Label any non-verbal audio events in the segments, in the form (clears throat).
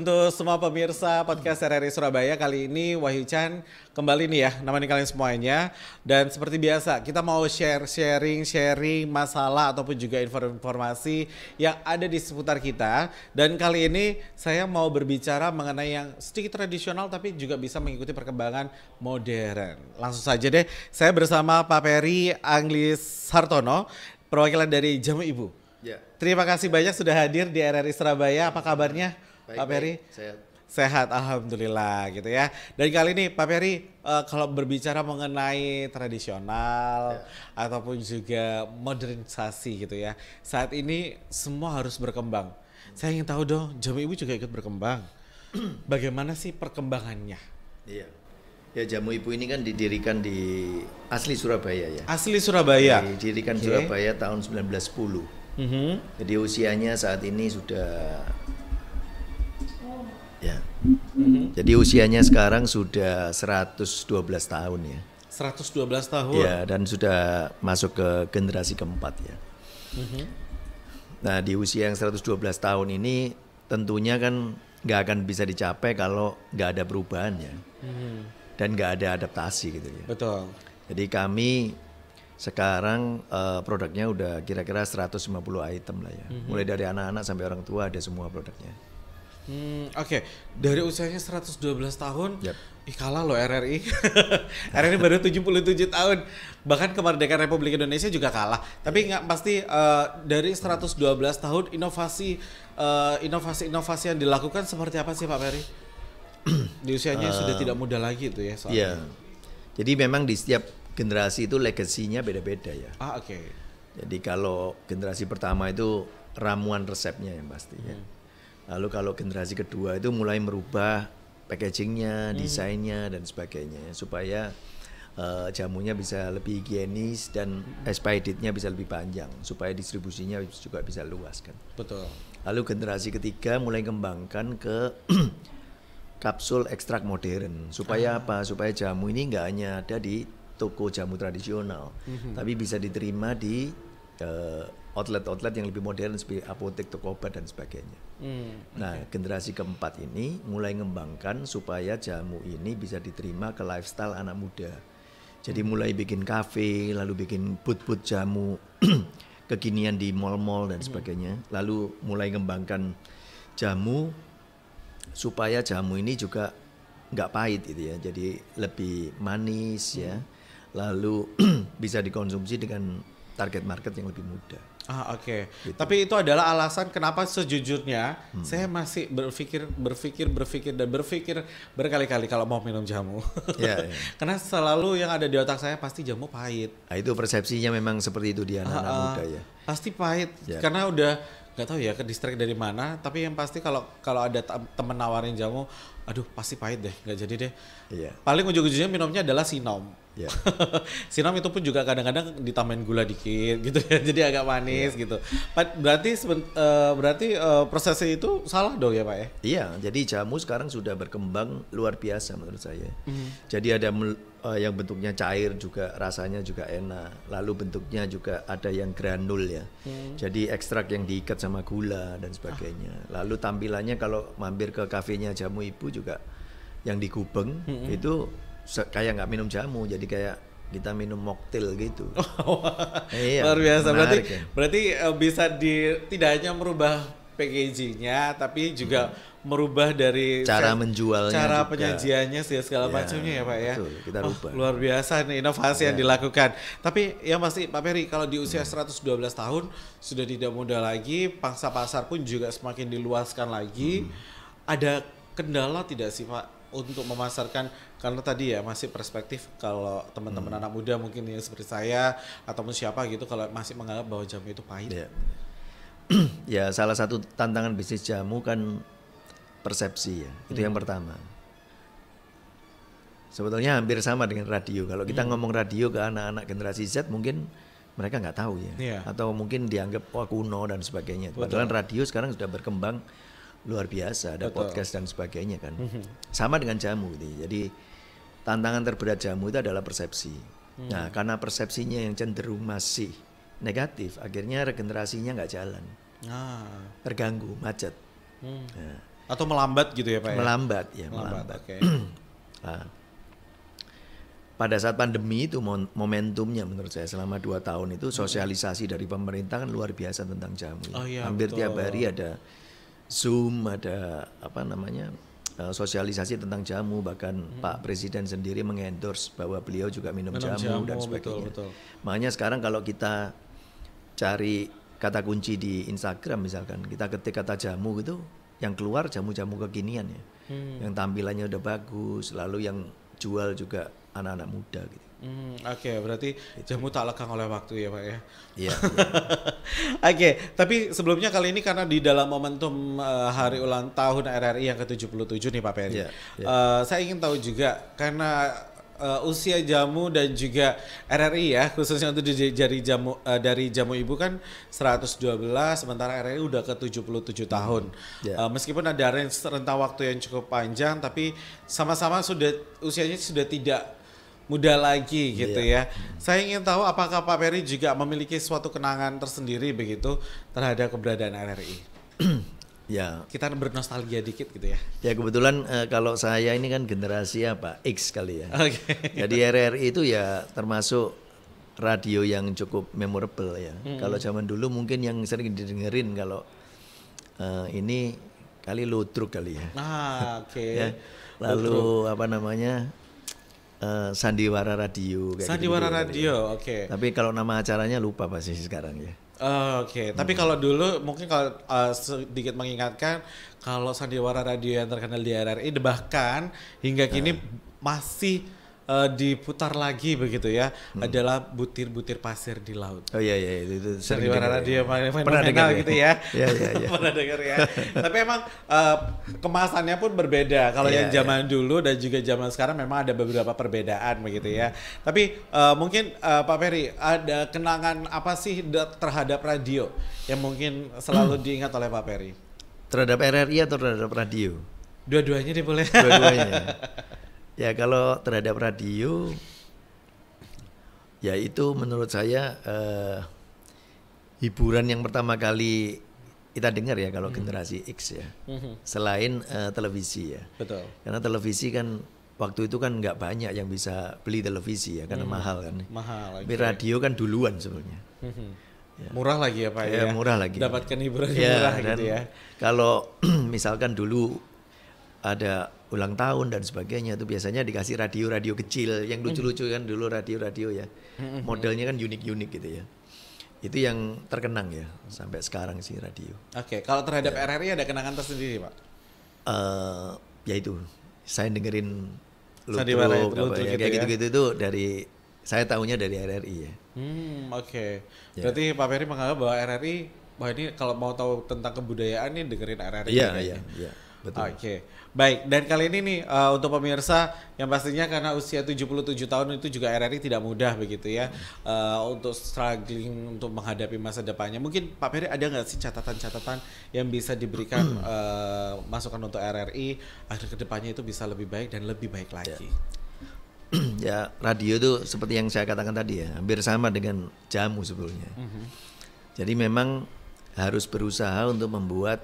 untuk semua pemirsa podcast RRI Surabaya kali ini Wahyu Chan kembali nih ya nama namanya kalian semuanya dan seperti biasa kita mau share sharing sharing masalah ataupun juga informasi yang ada di seputar kita dan kali ini saya mau berbicara mengenai yang sedikit tradisional tapi juga bisa mengikuti perkembangan modern. Langsung saja deh saya bersama Pak Peri Anglis Hartono perwakilan dari Jamu Ibu. Ya. Terima kasih banyak sudah hadir di RRI Surabaya. Apa kabarnya? Baik, Pak Peri? Sehat. Sehat, alhamdulillah gitu ya. Dan kali ini Pak Peri, uh, eh, kalau berbicara mengenai tradisional ya. ataupun juga modernisasi gitu ya, saat ini semua harus berkembang. Saya ingin tahu dong, jamu ibu juga ikut berkembang. (clears throat) Bagaimana sih perkembangannya? Iya. Ya jamu ibu ini kan didirikan di asli Surabaya ya. Asli Surabaya. Didirikan okay. Surabaya tahun 1910. Mm -hmm. Jadi usianya saat ini sudah Ya. Mm-hmm. Jadi usianya sekarang sudah 112 tahun ya. 112 tahun. Ya, dan sudah masuk ke generasi keempat ya. Mm-hmm. Nah, di usia yang 112 tahun ini tentunya kan nggak akan bisa dicapai kalau nggak ada perubahan ya. Mm-hmm. Dan nggak ada adaptasi gitu ya. Betul. Jadi kami sekarang uh, produknya udah kira-kira 150 item lah ya. Mm-hmm. Mulai dari anak-anak sampai orang tua ada semua produknya. Hmm, oke. Okay. Dari usianya 112 tahun, yep. ih kalah loh RRI. (laughs) RRI baru 77 tahun. Bahkan kemerdekaan Republik Indonesia juga kalah. Tapi iya. nggak pasti uh, dari 112 tahun inovasi uh, inovasi-inovasi yang dilakukan seperti apa sih Pak Ferry? (clears throat) di usianya uh, sudah eh, tidak muda lagi itu ya soalnya. Iya. Jadi memang di setiap generasi itu legasinya beda-beda ya. Ah, oke. Okay. Jadi kalau generasi pertama itu ramuan resepnya yang pasti ya. hmm. ya Lalu kalau generasi kedua itu mulai merubah packagingnya, hmm. desainnya dan sebagainya supaya uh, jamunya bisa lebih higienis dan hmm. expired nya bisa lebih panjang supaya distribusinya juga bisa luas kan. Betul. Lalu generasi ketiga mulai kembangkan ke (clears throat) kapsul ekstrak modern supaya ah. apa? Supaya jamu ini nggak hanya ada di toko jamu tradisional, mm -hmm. tapi bisa diterima di uh, outlet-outlet yang lebih modern seperti apotek, toko obat dan sebagainya. Hmm. Nah, generasi keempat ini mulai ngembangkan supaya jamu ini bisa diterima ke lifestyle anak muda. Jadi hmm. mulai bikin kafe, lalu bikin but-but jamu (clears throat) kekinian di mall-mall dan hmm. sebagainya. Hmm. Lalu mulai ngembangkan jamu supaya jamu ini juga nggak pahit gitu ya. Jadi lebih manis ya. hmm. ya. Lalu (clears throat) bisa dikonsumsi dengan target market yang lebih muda. Ah oke. Okay. Gitu. Tapi itu adalah alasan kenapa sejujurnya hmm. saya masih berpikir berpikir berpikir dan berpikir berkali-kali kalau mau minum jamu. Ya, ya. (laughs) Karena selalu yang ada di otak saya pasti jamu pahit. Nah, itu persepsinya memang seperti itu di anak-anak uh, uh, muda ya. Pasti pahit ya. karena udah nggak tahu ya ke distrik dari mana. Tapi yang pasti kalau kalau ada temen nawarin jamu, aduh pasti pahit deh, nggak jadi deh. Iya. Paling ujung-ujungnya minumnya adalah sinom. Yeah. (laughs) Siram itu pun juga kadang-kadang ditambahin gula dikit gitu ya, (laughs) jadi agak manis yeah. gitu. Berarti eh, berarti eh, prosesnya itu salah dong ya pak ya? Iya, jadi jamu sekarang sudah berkembang luar biasa menurut saya. Mm. Jadi ada eh, yang bentuknya cair juga rasanya juga enak, lalu bentuknya juga ada yang granul ya. Mm. Jadi ekstrak yang diikat sama gula dan sebagainya. Ah. Lalu tampilannya kalau mampir ke kafenya jamu ibu juga yang di Kubeng mm -hmm. itu kayak nggak minum jamu jadi kayak kita minum mocktail gitu. (laughs) Oh, iya, luar biasa. Berarti ya. berarti e, bisa di tidak hanya merubah packagingnya tapi juga hmm. merubah dari cara menjualnya cara juga. penyajiannya segala ya, macamnya ya pak ya betul, kita rubah. Oh, luar biasa nih inovasi ya. yang iya. dilakukan tapi ya pasti pak Peri kalau di usia hmm. 112 tahun sudah tidak muda lagi pangsa pasar pun juga semakin diluaskan lagi hmm. ada kendala tidak sih pak untuk memasarkan karena tadi ya masih perspektif kalau teman-teman hmm. anak muda mungkin yang seperti saya ataupun siapa gitu kalau masih menganggap bahwa jamu itu pahit. Ya. (clears throat) ya salah satu tantangan bisnis jamu kan persepsi ya. Itu hmm. yang pertama. Sebetulnya hampir sama dengan radio. Kalau kita hmm. ngomong radio ke anak-anak generasi Z mungkin mereka nggak tahu ya. Yeah. Atau mungkin dianggap oh, kuno dan sebagainya. Betul. Padahal radio sekarang sudah berkembang luar biasa ada Betul. podcast dan sebagainya kan mhm. sama dengan jamu gitu. jadi tantangan terberat jamu itu adalah persepsi mm. nah karena persepsinya yang cenderung masih negatif akhirnya regenerasinya nggak jalan ah. terganggu macet mm. nah. atau melambat gitu ya pak ya? melambat ya, ya melambat, melambat. Okay. (clears throat) nah, pada saat pandemi itu momentumnya menurut saya selama dua tahun itu hmm. sosialisasi dari pemerintah kan luar biasa tentang jamu. Oh, iya, Hampir betul. tiap hari ada Zoom, ada apa namanya eh, sosialisasi tentang jamu bahkan hmm. Pak Presiden sendiri mengendorse bahwa beliau juga minum, minum jamu, jamu dan sebagainya. Betul, betul. Makanya sekarang kalau kita cari kata kunci di Instagram misalkan kita ketik kata jamu gitu yang keluar jamu-jamu kekinian ya. Hmm. Yang tampilannya udah bagus, lalu yang jual juga anak-anak muda gitu. Hmm, Oke, okay, berarti gitu. jamu tak lekang oleh waktu ya Pak ya? Iya. Ya. (laughs) Oke, okay, tapi sebelumnya kali ini karena di dalam momentum uh, hari ulang tahun RRI yang ke-77 nih Pak Peri, ya, ya. Uh, eh, saya ingin tahu juga karena uh, usia jamu dan juga RRI ya, khususnya untuk dari jamu, uh, dari jamu ibu kan 112, sementara RRI udah ke-77 hmm, tahun. Ya. Uh, meskipun ada rentang waktu yang cukup panjang, tapi sama-sama sudah usianya sudah tidak muda lagi gitu iya. ya. Saya ingin tahu apakah Pak Peri juga memiliki suatu kenangan tersendiri begitu terhadap keberadaan RRI. (clears throat) ya. Kita bernostalgia dikit gitu ya. Ya kebetulan uh, kalau saya ini kan generasi apa X kali ya. Oke. Okay. Jadi RRI itu ya termasuk radio yang cukup memorable ya. Hmm. Kalau zaman dulu mungkin yang sering didengerin kalau uh, ini kali lutruk kali ya. Ah, oke. Okay. (laughs) ya. Lalu apa namanya? uh, Sandiwara Radio. Kayak Sandiwara gitu, Radio, ya. oke. Okay. Tapi kalau nama acaranya lupa pasti sekarang ya. Uh, oke, okay. hmm. tapi kalau dulu mungkin kalau uh, sedikit mengingatkan kalau Sandiwara Radio yang terkenal di RRI bahkan hingga kini uh. masih uh, diputar lagi begitu ya hmm. adalah butir-butir pasir di laut. Oh iya iya itu, iya. itu sering banget dia ya. main, main pernah dengar gitu ya. (laughs) Iya iya iya. (laughs) pernah dengar ya. Tapi emang uh, kemasannya pun berbeda. Kalau yeah, yang iya. zaman yeah. dulu dan juga zaman sekarang memang ada beberapa perbedaan begitu ya. hmm. ya. Tapi uh, mungkin uh, Pak Ferry ada kenangan apa sih terhadap radio yang mungkin selalu hmm. diingat oleh Pak Ferry? Terhadap RRI atau terhadap radio? Dua-duanya deh boleh. Dua-duanya. (laughs) Ya kalau terhadap radio, ya itu menurut saya eh, hiburan yang pertama kali kita dengar ya kalau hmm. generasi X ya. Hmm. Selain eh, televisi ya. Betul. Karena televisi kan waktu itu kan nggak banyak yang bisa beli televisi ya karena hmm. mahal kan. Mahal. Tapi okay. radio kan duluan sebenarnya. Hmm. Ya. Murah lagi ya Pak ya. ya. Murah lagi. Dapatkan hiburan ya, murah gitu ya. Kalau (clears throat) misalkan dulu ada ulang tahun dan sebagainya itu biasanya dikasih radio-radio kecil yang lucu-lucu kan dulu radio-radio ya modelnya kan unik-unik gitu ya itu yang terkenang ya sampai sekarang sih radio. Oke, okay, kalau terhadap ya. RRI ada kenangan tersendiri pak? Uh, ya itu saya dengerin lutut, Sandiwara, ya, kayak gitu ya. gitu-gitu itu dari saya tahunya dari RRI ya. Hmm oke, okay. ya. berarti Pak Ferry menganggap bahwa RRI wah ini kalau mau tahu tentang kebudayaan ini dengerin RRI. Iya, iya iya ya. betul. Oke. Okay. Baik, dan kali ini nih uh, untuk pemirsa yang pastinya karena usia 77 tahun itu juga RRI tidak mudah begitu ya uh, untuk struggling untuk menghadapi masa depannya. Mungkin Pak Peri ada nggak sih catatan-catatan yang bisa diberikan uh, (clears throat) masukan untuk RRI agar kedepannya itu bisa lebih baik dan lebih baik ya. lagi? Ya, (clears throat) ya radio itu seperti yang saya katakan tadi ya hampir sama dengan jamu sebelumnya. -hmm. Jadi memang harus berusaha untuk membuat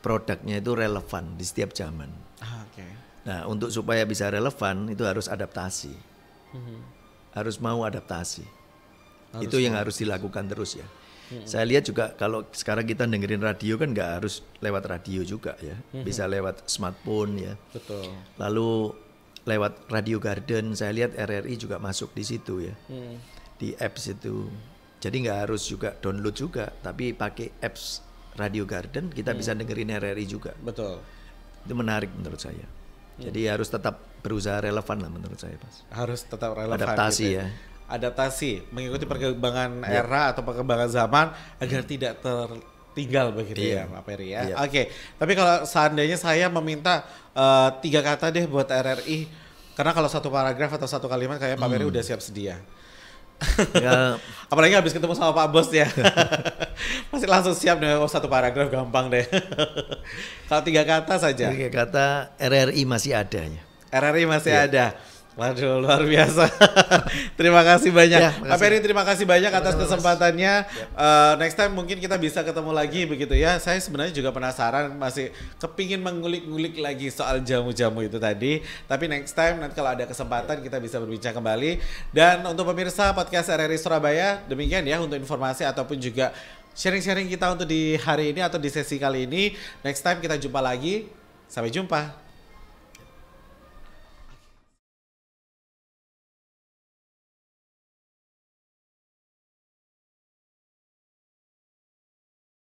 produknya itu relevan di setiap zaman. Ah, okay. Nah, untuk supaya bisa relevan itu harus adaptasi. hmm Harus mau adaptasi. Harus itu yang harus dilakukan terus ya. hmm Saya lihat juga kalau sekarang kita dengerin radio kan nggak harus lewat radio juga ya. hmm Bisa lewat smartphone ya. Betul. Lalu lewat Radio Garden saya lihat RRI juga masuk di situ ya. Mm. Di apps itu. Jadi nggak harus juga download juga, tapi pakai apps Radio Garden kita hmm. bisa dengerin RRI juga. Betul. Itu menarik menurut saya. Hmm. Jadi harus tetap berusaha relevan lah menurut saya, pas. Harus tetap relevan. Gitu Adaptasi gitu. ya. Adaptasi, mengikuti hmm. perkembangan ya. era atau perkembangan zaman agar hmm. tidak ter tinggal begitu iya. ya Pak Peri ya. Iya. Oke, okay. tapi kalau seandainya saya meminta uh, tiga kata deh buat RRI, karena kalau satu paragraf atau satu kalimat kayak Pak hmm. udah siap sedia. (laughs) ya. Apalagi habis ketemu sama Pak Bos ya. (laughs) Pasti langsung siap deh, oh, satu paragraf gampang deh. (laughs) Kalau tiga kata saja. Tiga kata RRI masih adanya. RRI masih ya. ada. Waduh, luar biasa. (laughs) terima kasih banyak. Ya, Pak Ferry, terima kasih banyak atas kesempatannya. Uh, next time mungkin kita bisa ketemu lagi begitu ya. Saya sebenarnya juga penasaran, masih kepingin mengulik-ngulik lagi soal jamu-jamu itu tadi. Tapi next time nanti kalau ada kesempatan kita bisa berbincang kembali. Dan untuk pemirsa podcast RRI Surabaya, demikian ya untuk informasi ataupun juga sharing-sharing kita untuk di hari ini atau di sesi kali ini. Next time kita jumpa lagi. Sampai jumpa.